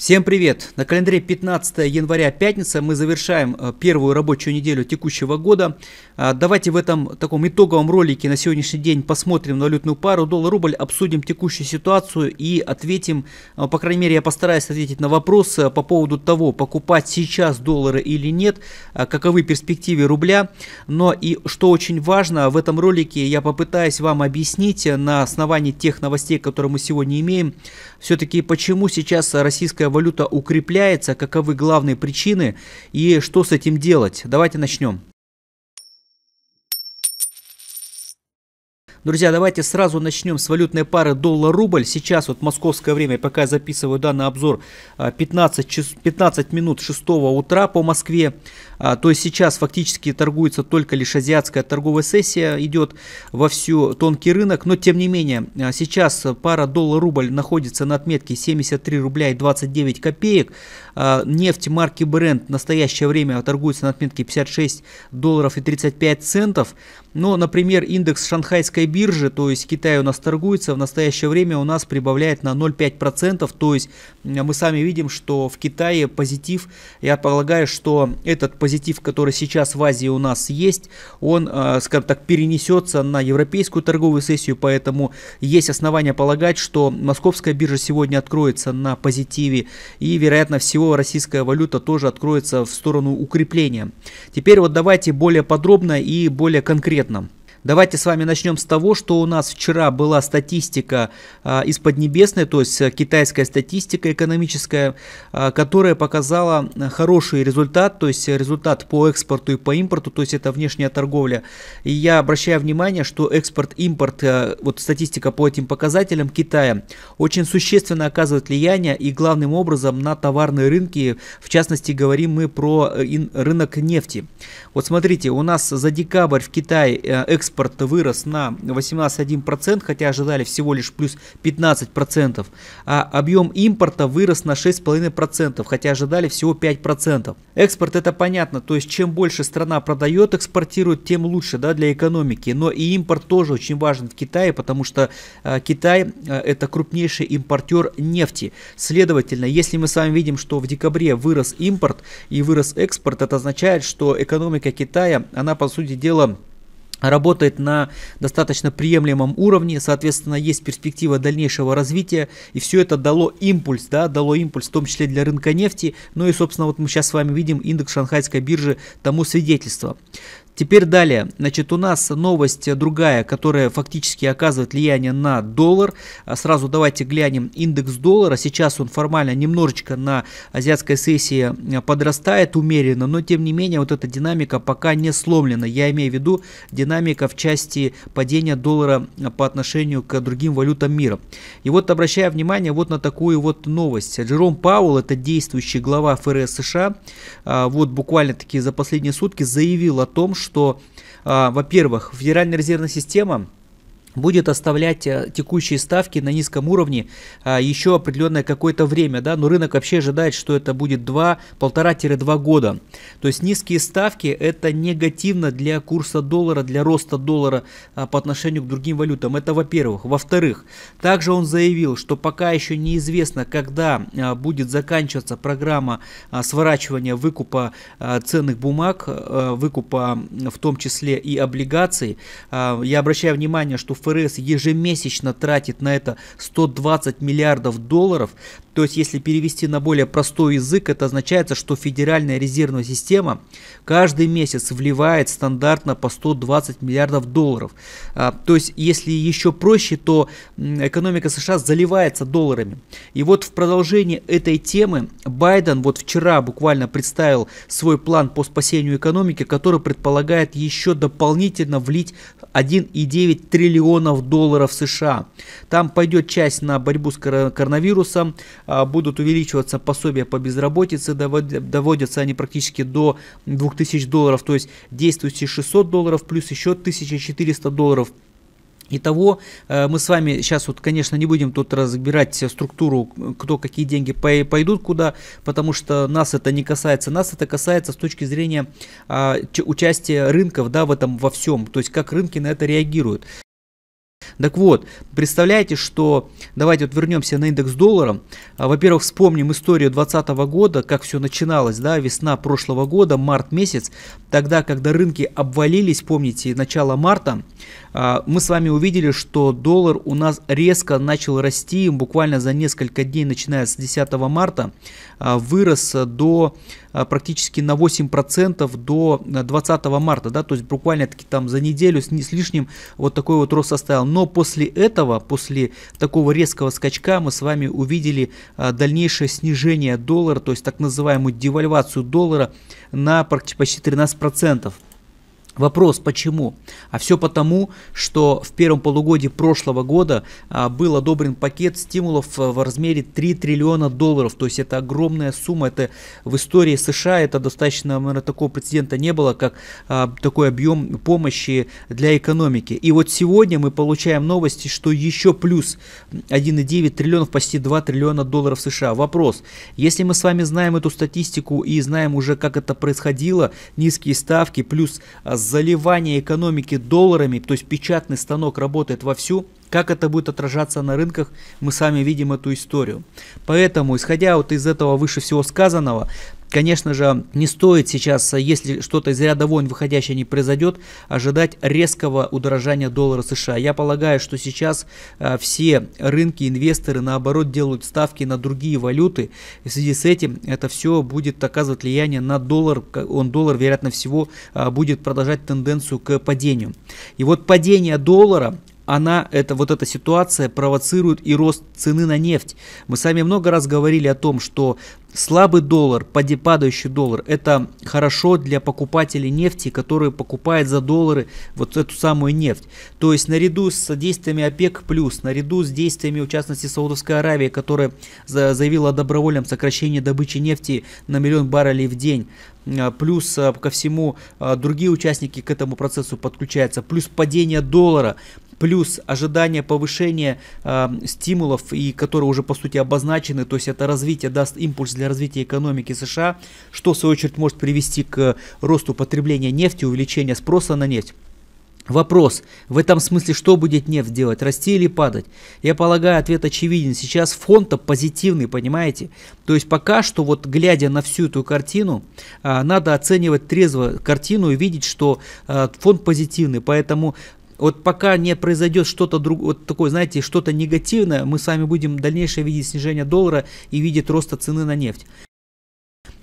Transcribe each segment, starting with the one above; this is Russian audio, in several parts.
Всем привет! На календаре 15 января, пятница, мы завершаем э, первую рабочую неделю текущего года. А, давайте в этом таком итоговом ролике на сегодняшний день посмотрим на валютную пару доллар-рубль, обсудим текущую ситуацию и ответим, а, по крайней мере я постараюсь ответить на вопрос э, по поводу того, покупать сейчас доллары или нет, а, каковы перспективы рубля. Но и что очень важно, в этом ролике я попытаюсь вам объяснить э, на основании тех новостей, которые мы сегодня имеем, все-таки почему сейчас российская валюта укрепляется, каковы главные причины и что с этим делать. Давайте начнем. Друзья, давайте сразу начнем с валютной пары доллар-рубль. Сейчас вот московское время, пока я записываю данный обзор, 15, а, 15 минут 6 утра по Москве. А, то есть сейчас фактически торгуется только лишь азиатская торговая сессия, идет во всю тонкий рынок. Но тем не менее, а, сейчас пара доллар-рубль находится на отметке 73 рубля и 29 копеек. Нефть марки Brent в настоящее время торгуется на отметке 56 долларов и 35 центов. Но, например, индекс шанхайской бирже, то есть Китай у нас торгуется, в настоящее время у нас прибавляет на 0,5%, то есть мы сами видим, что в Китае позитив, я полагаю, что этот позитив, который сейчас в Азии у нас есть, он, э, скажем так, перенесется на европейскую торговую сессию, поэтому есть основания полагать, что московская биржа сегодня откроется на позитиве и, вероятно всего, российская валюта тоже откроется в сторону укрепления. Теперь вот давайте более подробно и более конкретно. Давайте с вами начнем с того, что у нас вчера была статистика э, из Поднебесной, то есть э, китайская статистика экономическая, э, которая показала э, хороший результат, то есть э, результат по экспорту и по импорту, то есть это внешняя торговля. И я обращаю внимание, что экспорт-импорт, э, вот статистика по этим показателям Китая, очень существенно оказывает влияние и главным образом на товарные рынки, в частности говорим мы про рынок нефти. Вот смотрите, у нас за декабрь в Китае экспорт экспорт вырос на 18,1%, хотя ожидали всего лишь плюс 15%, а объем импорта вырос на 6,5%, хотя ожидали всего 5%. Экспорт это понятно, то есть чем больше страна продает, экспортирует, тем лучше да, для экономики, но и импорт тоже очень важен в Китае, потому что э, Китай э, это крупнейший импортер нефти. Следовательно, если мы с вами видим, что в декабре вырос импорт и вырос экспорт, это означает, что экономика Китая, она по сути дела работает на достаточно приемлемом уровне, соответственно, есть перспектива дальнейшего развития, и все это дало импульс, да, дало импульс, в том числе для рынка нефти, ну и, собственно, вот мы сейчас с вами видим индекс шанхайской биржи тому свидетельство. Теперь далее. Значит, у нас новость другая, которая фактически оказывает влияние на доллар. А сразу давайте глянем индекс доллара. Сейчас он формально немножечко на азиатской сессии э, подрастает умеренно, но тем не менее вот эта динамика пока не сломлена. Я имею в виду динамика в части падения доллара э, по отношению к другим валютам мира. И вот обращая внимание вот на такую вот новость. Джером Пауэлл, это действующий глава ФРС США, э, вот буквально-таки за последние сутки заявил о том, что что, а, во-первых, Федеральная резервная система – будет оставлять э, текущие ставки на низком уровне а, еще определенное какое-то время, да, но рынок вообще ожидает, что это будет 2, 1,5-2 года. То есть низкие ставки это негативно для курса доллара, для роста доллара а, по отношению к другим валютам. Это во-первых. Во-вторых, также он заявил, что пока еще неизвестно, когда а, будет заканчиваться программа сворачивания выкупа ценных бумаг, выкупа в том числе и облигаций. Я обращаю внимание, что ФРС ежемесячно тратит на это 120 миллиардов долларов, то есть если перевести на более простой язык, это означает, что Федеральная резервная система каждый месяц вливает стандартно по 120 миллиардов долларов. А, то есть если еще проще, то экономика США заливается долларами. И вот в продолжении этой темы Байден вот вчера буквально представил свой план по спасению экономики, который предполагает еще дополнительно влить 1,9 триллионов долларов США. Там пойдет часть на борьбу с коронавирусом, а, будут увеличиваться пособия по безработице, доводятся они практически до 2000 долларов, то есть действующие 600 долларов плюс еще 1400 долларов – Итого, э, мы с вами сейчас вот, конечно, не будем тут разбирать структуру, кто какие деньги пойдут куда, потому что нас это не касается. Нас это касается с точки зрения а, участия рынков да, в этом во всем, то есть как рынки на это реагируют. Так вот, представляете, что давайте вот вернемся на индекс доллара. А, во-первых, вспомним историю 2020 года, как все начиналось, да, весна прошлого года, март месяц, тогда, когда рынки обвалились, помните, начало марта, а, мы с вами увидели, что доллар у нас резко начал расти, буквально за несколько дней, начиная с 10 марта, а, вырос до Э, практически на 8% до 20 э, марта, да, то есть буквально таки там за неделю с, с лишним вот такой вот рост составил. Но после этого, после такого резкого скачка мы с вами увидели э, дальнейшее снижение доллара, то есть так называемую девальвацию доллара на почти 13%. Вопрос почему? А все потому, что в первом полугодии прошлого года а, был одобрен пакет стимулов а, в размере 3 триллиона долларов. То есть это огромная сумма. Это в истории США это достаточно, наверное, такого прецедента не было, как а, такой объем помощи для экономики. И вот сегодня мы получаем новости, что еще плюс 1,9 триллионов, почти 2 триллиона долларов США. Вопрос, если мы с вами знаем эту статистику и знаем уже, как это происходило, низкие ставки плюс а, заливания экономики долларами, то есть печатный станок работает вовсю, как это будет отражаться на рынках, мы сами видим эту историю. Поэтому, исходя вот из этого выше всего сказанного, Конечно же, не стоит сейчас, э, если что-то из ряда войн выходящее не произойдет, ожидать резкого удорожания доллара США. Я полагаю, что сейчас э, все рынки, инвесторы, наоборот, делают ставки на другие валюты. И в связи с этим это все будет оказывать влияние на доллар. Он, доллар, вероятно всего, э, будет продолжать тенденцию к падению. И вот падение доллара она, это, вот эта ситуация провоцирует и рост цены на нефть. Мы сами много раз говорили о том, что слабый доллар, падающий доллар, это хорошо для покупателей нефти, которые покупают за доллары вот эту самую нефть. То есть наряду с действиями ОПЕК+, плюс, наряду с действиями, в частности, Саудовской Аравии, которая заявила о добровольном сокращении добычи нефти на миллион баррелей в день, а, плюс а, ко всему а, другие участники к этому процессу подключаются, плюс падение доллара – плюс ожидание повышения э, стимулов, и которые уже по сути обозначены, то есть это развитие даст импульс для развития экономики США, что в свою очередь может привести к росту потребления нефти, увеличения спроса на нефть. Вопрос. В этом смысле, что будет нефть делать? Расти или падать? Я полагаю, ответ очевиден. Сейчас фонд то позитивный, понимаете? То есть пока что, вот глядя на всю эту картину, а, надо оценивать трезво картину и видеть, что а, фонд позитивный. Поэтому вот пока не произойдет что-то другое, вот такое, знаете, что-то негативное, мы с вами будем дальнейшее видеть снижение доллара и видеть роста цены на нефть.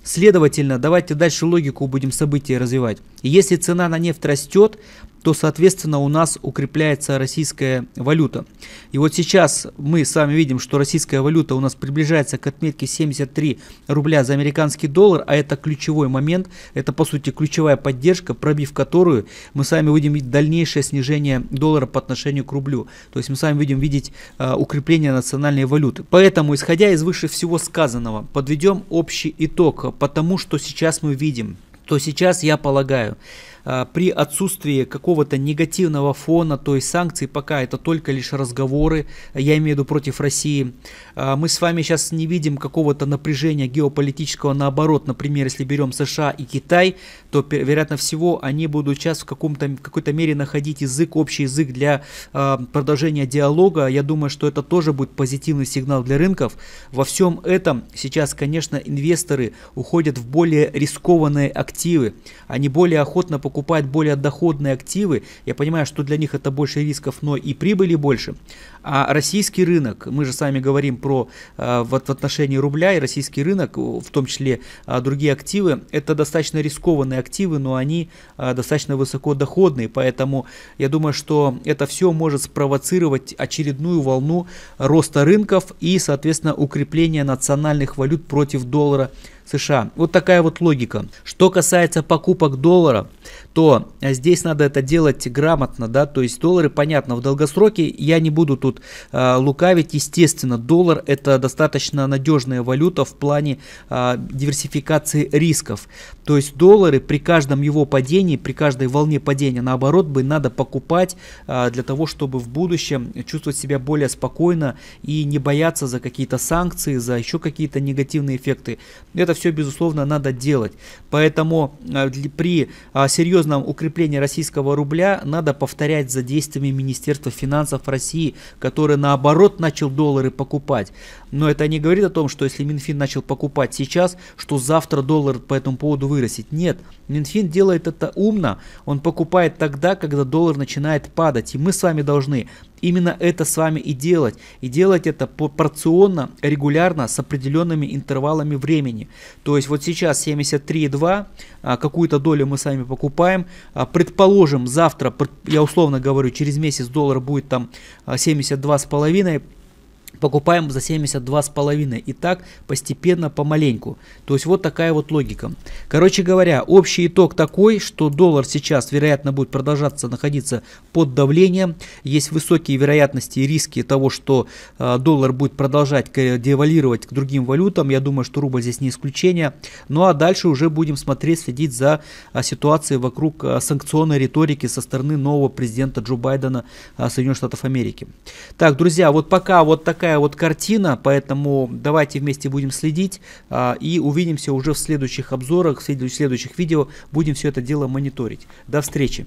Следовательно, давайте дальше логику будем событий развивать. Если цена на нефть растет, то, соответственно, у нас укрепляется российская валюта. И вот сейчас мы с вами видим, что российская валюта у нас приближается к отметке 73 рубля за американский доллар, а это ключевой момент, это по сути ключевая поддержка, пробив которую мы с вами будем видеть дальнейшее снижение доллара по отношению к рублю. То есть мы с вами будем видеть э, укрепление национальной валюты. Поэтому, исходя из выше всего сказанного, подведем общий итог, потому что сейчас мы видим, то сейчас я полагаю, а, при отсутствии какого-то негативного фона, то есть санкций пока это только лишь разговоры, я имею в виду против России. А, мы с вами сейчас не видим какого-то напряжения геополитического, наоборот, например, если берем США и Китай, то, вероятно всего, они будут сейчас в каком-то, в какой-то мере находить язык, общий язык для а, продолжения диалога. Я думаю, что это тоже будет позитивный сигнал для рынков. Во всем этом сейчас, конечно, инвесторы уходят в более рискованные активы. Они более охотно покупают покупают более доходные активы. Я понимаю, что для них это больше рисков, но и прибыли больше. А российский рынок, мы же сами говорим про э, в, в отношении рубля и российский рынок, э, в том числе э, другие активы, это достаточно рискованные активы, но они э, достаточно высокодоходные. Поэтому я думаю, что это все может спровоцировать очередную волну роста рынков и, соответственно, укрепление национальных валют против доллара США. Вот такая вот логика. Что касается покупок доллара, то э, здесь надо это делать грамотно, да, то есть доллары, понятно, в долгосроке я не буду тут э, лукавить, естественно, доллар это достаточно надежная валюта в плане э, диверсификации рисков, то есть доллары при каждом его падении, при каждой волне падения, наоборот, бы надо покупать э, для того, чтобы в будущем чувствовать себя более спокойно и не бояться за какие-то санкции, за еще какие-то негативные эффекты. Это все, безусловно, надо делать. Поэтому а, при а, серьезном укреплении российского рубля надо повторять за действиями Министерства финансов России, который наоборот начал доллары покупать. Но это не говорит о том, что если Минфин начал покупать сейчас, что завтра доллар по этому поводу вырастет. Нет, Минфин делает это умно. Он покупает тогда, когда доллар начинает падать. И мы с вами должны именно это с вами и делать. И делать это порционно, регулярно, с определенными интервалами времени. То есть вот сейчас 73,2, а, какую-то долю мы с вами покупаем. А, предположим, завтра, я условно говорю, через месяц доллар будет там 72,5, а, покупаем за с половиной и так постепенно помаленьку. То есть вот такая вот логика. Короче говоря, общий итог такой, что доллар сейчас вероятно будет продолжаться находиться под давлением. Есть высокие вероятности и риски того, что э, доллар будет продолжать девалировать к другим валютам. Я думаю, что рубль здесь не исключение. Ну а дальше уже будем смотреть, следить за э, ситуацией вокруг э, санкционной риторики со стороны нового президента Джо Байдена Соединенных Штатов Америки. Так, друзья, вот пока вот так такая вот картина, поэтому давайте вместе будем следить а, и увидимся уже в следующих обзорах, в следующих видео, будем все это дело мониторить. До встречи!